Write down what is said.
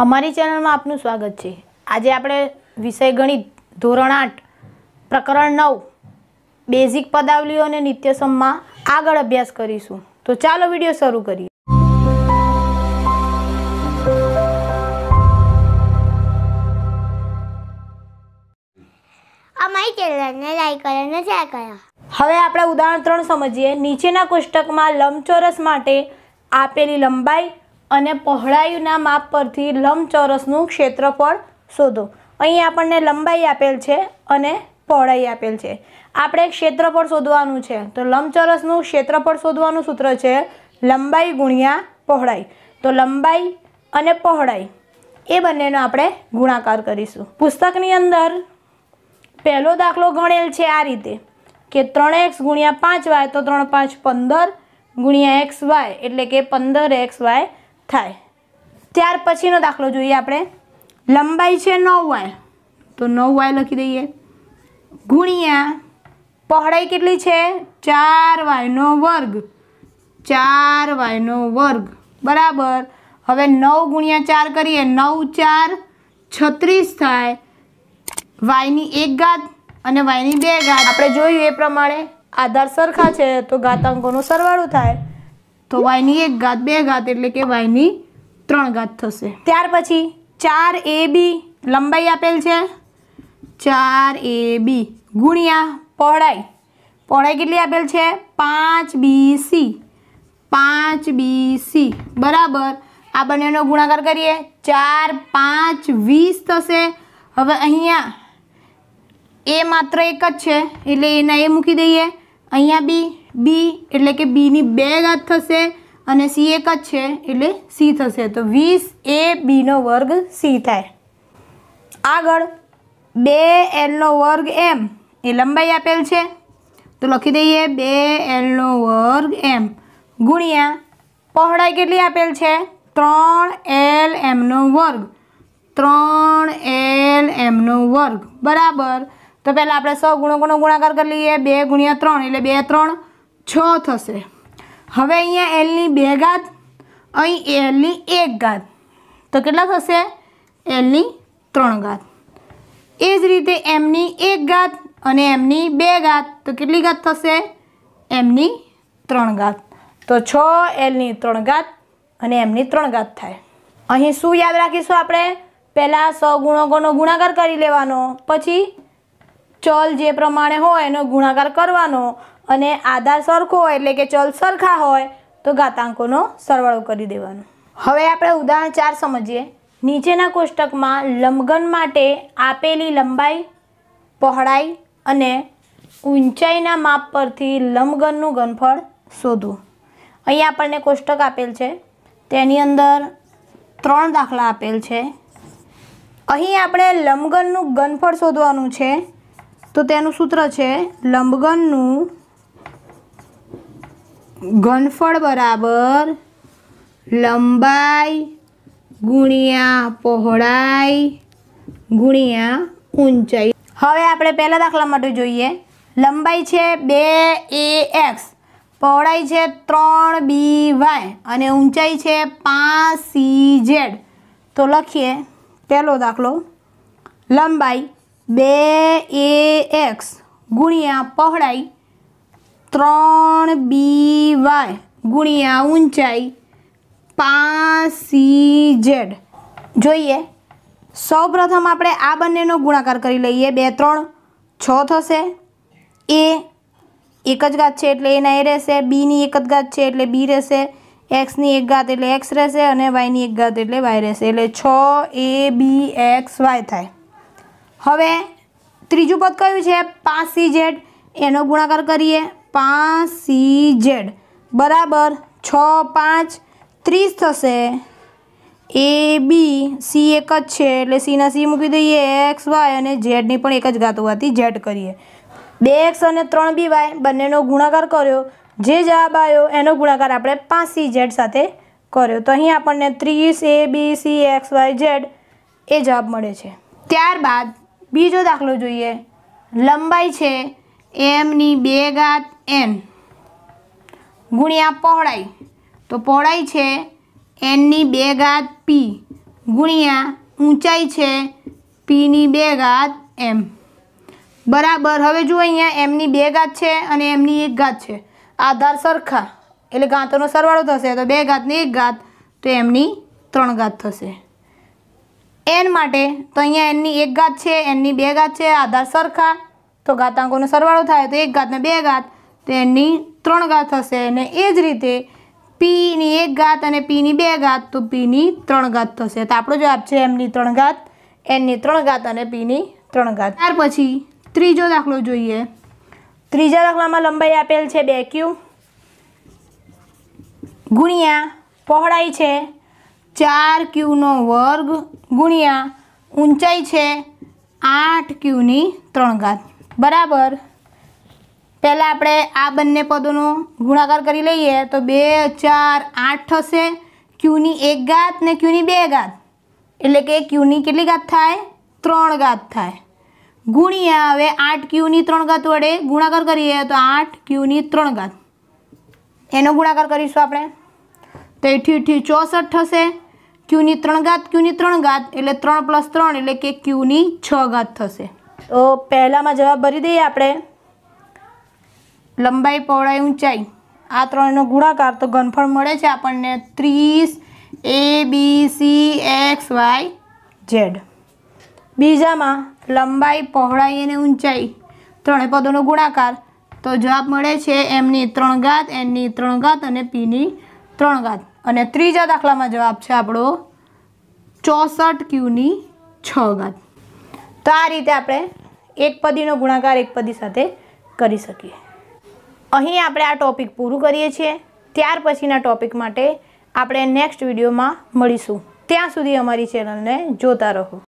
અમારી ચેનલમાં આપનું સ્વાગત છે આજે આપણે વિષય ગણિત ધોરણ આઠ પ્રકરણ નવ બેઝિક પદાવલીઓ અને નિત્યસમમાં આગળ અભ્યાસ કરીશું તો ચાલો વિડીયો શરૂ કરીએ અમારી ચેનલને લાઈક કરો અને શેર કરો હવે આપણે ઉદાહરણ ત્રણ સમજીએ નીચેના કોષ્ટકમાં લંબચોરસ માટે આપેલી લંબાઈ અને પહોળાઈના માપ પરથી લંબચોરસનું ક્ષેત્રફળ શોધો અહીં આપણને લંબાઈ આપેલ છે અને પહોળાઈ આપેલ છે આપણે ક્ષેત્રફળ શોધવાનું છે તો લંબચોરસનું ક્ષેત્રફળ શોધવાનું સૂત્ર છે લંબાઈ ગુણ્યા પહોળાઈ તો લંબાઈ અને પહોળાઈ એ બંનેનો આપણે ગુણાકાર કરીશું પુસ્તકની અંદર પહેલો દાખલો ગણેલ છે આ રીતે કે ત્રણ એક્સ ગુણ્યા પાંચ વાય તો ત્રણ પાંચ પંદર ગુણ્યા એક્સ વાય એટલે કે પંદર એક્સ વાય થાય ત્યાર પછીનો દાખલો જોઈએ આપણે લંબાઈ છે નવ વાય તો નવ વાય લખી દઈએ ગુણ્યા પહોળાઈ કેટલી છે ચાર વાયનો વર્ગ ચાર વાયનો વર્ગ બરાબર હવે નવ ગુણ્યા ચાર કરીએ નવ ચાર છત્રીસ થાય વાયની એક ઘાત અને વાયની બે ઘાત આપણે જોયું એ પ્રમાણે આધાર સરખા છે તો ઘાતાંકોનું સરવાળું થાય તો વાયની એક ઘાત બે ઘાત એટલે કે વાયની ત્રણ ઘાત થશે ત્યાર પછી ચાર એ બી લંબાઈ આપેલ છે ચાર એ બી ગુણ્યા પહોળાઈ પહોળાઈ કેટલી આપેલ છે પાંચ બી સી પાંચ બી સી બરાબર આ બંનેનો ગુણાકાર કરીએ ચાર પાંચ વીસ થશે હવે અહીંયા એ માત્ર એક જ છે એટલે એના એ મૂકી દઈએ અહીંયા બી બી એટલે કે બીની બે ઘાત થશે અને સી એક જ છે એટલે સી થશે તો વીસ એ બીનો વર્ગ સી થાય આગળ બે એલનો વર્ગ એમ એ લંબાઈ આપેલ છે તો લખી દઈએ બે એલનો વર્ગ એમ ગુણ્યા પહોળાઈ કેટલી આપેલ છે ત્રણ એલ એમનો વર્ગ ત્રણ એલ એમનો વર્ગ બરાબર તો પહેલાં આપણે સૌ ગુણકોનો ગુણાકાર કરી લઈએ બે ગુણ્યા ત્રણ એટલે બે ત્રણ છ થશે હવે અહીંયા એલની બે ઘાત અહીં એલની એક ઘાત તો કેટલા થશે એલની ત્રણ ઘાત એ જ રીતે એમની એક ઘાત અને એમની બે ઘાત તો કેટલી ઘાત થશે એમની ત્રણ ઘાત તો છ એલની ત્રણ ઘાત અને એમની ત્રણ ઘાત થાય અહીં શું યાદ રાખીશું આપણે પહેલાં સ ગુણકોનો ગુણાકાર કરી લેવાનો પછી ચલ જે પ્રમાણે હોય એનો ગુણાકાર કરવાનો અને આધાર સરખો હોય એટલે કે ચલ સરખા હોય તો ઘાતાંકોનો સરવાળો કરી દેવાનો હવે આપણે ઉદાહરણ ચાર સમજીએ નીચેના કોષ્ટકમાં લંબઘન માટે આપેલી લંબાઈ પહોળાઈ અને ઊંચાઈના માપ પરથી લંબઘનનું ગનફળ શોધવું અહીં આપણને કોષ્ટક આપેલ છે તેની અંદર ત્રણ દાખલા આપેલ છે અહીં આપણે લંબઘનનું ગનફળ શોધવાનું છે તો તેનું સૂત્ર છે લંબગનનું ઘનફળ બરાબર લંબાઈ ગુણ્યા પહોળાઈ ગુણ્યા ઊંચાઈ હવે આપણે પહેલા દાખલા માટે જોઈએ લંબાઈ છે બે એ એક્સ પહોળાઈ છે ત્રણ બી વાય અને ઊંચાઈ છે પાંચ સી ઝેડ તો લખીએ પહેલો દાખલો લંબાઈ બે એ એક્સ ગુણ્યા પહોળાઈ ત્રણ બી વાય ગુણ્યા ઊંચાઈ પાંચ સી ઝેડ જોઈએ સૌ પ્રથમ આપણે આ બંનેનો ગુણાકાર કરી લઈએ બે ત્રણ છ થશે એ એક જ ઘાત છે એટલે એના એ રહેશે બીની એક જ ઘાત છે એટલે બી રહેશે એક્સની એક ઘાત એટલે એક્સ રહેશે અને વાયની એક ઘાત એટલે વાય રહેશે એટલે છ એ બી એક્સ વાય થાય હવે ત્રીજું પદ કયું છે પાંચ સી ઝેડ એનો ગુણાકાર કરીએ પાંચ સી ઝેડ બરાબર છ પાંચ ત્રીસ થશે એ બી સી એક જ છે એટલે સીના સી મૂકી દઈએ એક્સ વાય અને ઝેડની પણ એક જ ઘાત હોવાથી ઝેડ કરીએ બે એક્સ અને ત્રણ બી વાય બંનેનો ગુણાકાર કર્યો જે જવાબ આવ્યો એનો ગુણાકાર આપણે પાંચ સી ઝેડ સાથે કર્યો તો અહીં આપણને ત્રીસ A B C X Y Z એ જવાબ મળે છે ત્યારબાદ બીજો દાખલો જોઈએ લંબાઈ છે એમની બે ગાત એન ગુણ્યા પહોળાઈ તો પહોળાઈ છે એનની બે ગાત પી ગુણ્યા ઊંચાઈ છે પીની બે ગાત એમ બરાબર હવે જુઓ અહીંયા એમની બે ગાત છે અને એમની એક ગાત છે આધાર સરખા એટલે ગાંતોનો સરવાળો થશે તો બે ગાતની એક ગાત તો એમની ત્રણ ગાત થશે એન માટે તો અહીંયા એનની એક ઘાત છે એનની બે ઘાત છે આધાર સરખા તો ઘાતાંકોનો સરવાળો થાય તો એક ઘાતને બે ઘાત તો એનની ત્રણ ઘાત થશે અને એ જ રીતે પીની એક ઘાત અને પીની બે ઘાત તો પીની ત્રણ ઘાત થશે તો આપણો જવાબ છે એમની ત્રણ ઘાત એનની ત્રણ ઘાત અને પીની ત્રણ ઘાત ત્યાર પછી ત્રીજો દાખલો જોઈએ ત્રીજા દાખલામાં લંબાઈ આપેલ છે બે ક્યુ ગુણ્યા પહોળાઈ છે ચાર ક્યુનો વર્ગ ગુણ્યા ઊંચાઈ છે આઠ ક્યુની ત્રણ ઘાત બરાબર પહેલાં આપણે આ બંને પદોનો ગુણાકાર કરી લઈએ તો બે ચાર આઠ થશે ક્યુની એક ઘાત ને ક્યુની બે ઘાત એટલે કે ક્યુની કેટલી ઘાત થાય ત્રણ ઘાત થાય ગુણ્યા હવે આઠ ક્યુની ત્રણ ઘાત વડે ગુણાકાર કરીએ તો આઠ ક્યુની ત્રણ ઘાત એનો ગુણાકાર કરીશું આપણે તો એઠી ઉઠી ચોસઠ થશે ક્યુની ત્રણ ઘાત ક્યુની ત્રણ ઘાત એટલે ત્રણ પ્લસ ત્રણ એટલે કે ક્યુની છ ઘાત થશે તો પહેલાંમાં જવાબ ભરી દઈએ આપણે લંબાઈ પહોળાઈ ઊંચાઈ આ ત્રણનો ગુણાકાર તો ઘનફળ મળે છે આપણને ત્રીસ A B C X Y Z બીજામાં લંબાઈ પહોળાઈ અને ઊંચાઈ ત્રણે પદોનો ગુણાકાર તો જવાબ મળે છે એમની ત્રણ ઘાત એનની ત્રણ ઘાત અને પીની ત્રણ ઘાત અને ત્રીજા દાખલામાં જવાબ છે આપણો ચોસઠ ક્યુની છ ઘાત તો આ રીતે આપણે એક પદીનો ગુણાકાર એક પદી સાથે કરી શકીએ અહીં આપણે આ ટોપિક પૂરું કરીએ છીએ ત્યાર પછીના ટોપિક માટે આપણે નેક્સ્ટ વિડીયોમાં મળીશું ત્યાં સુધી અમારી ચેનલને જોતા રહો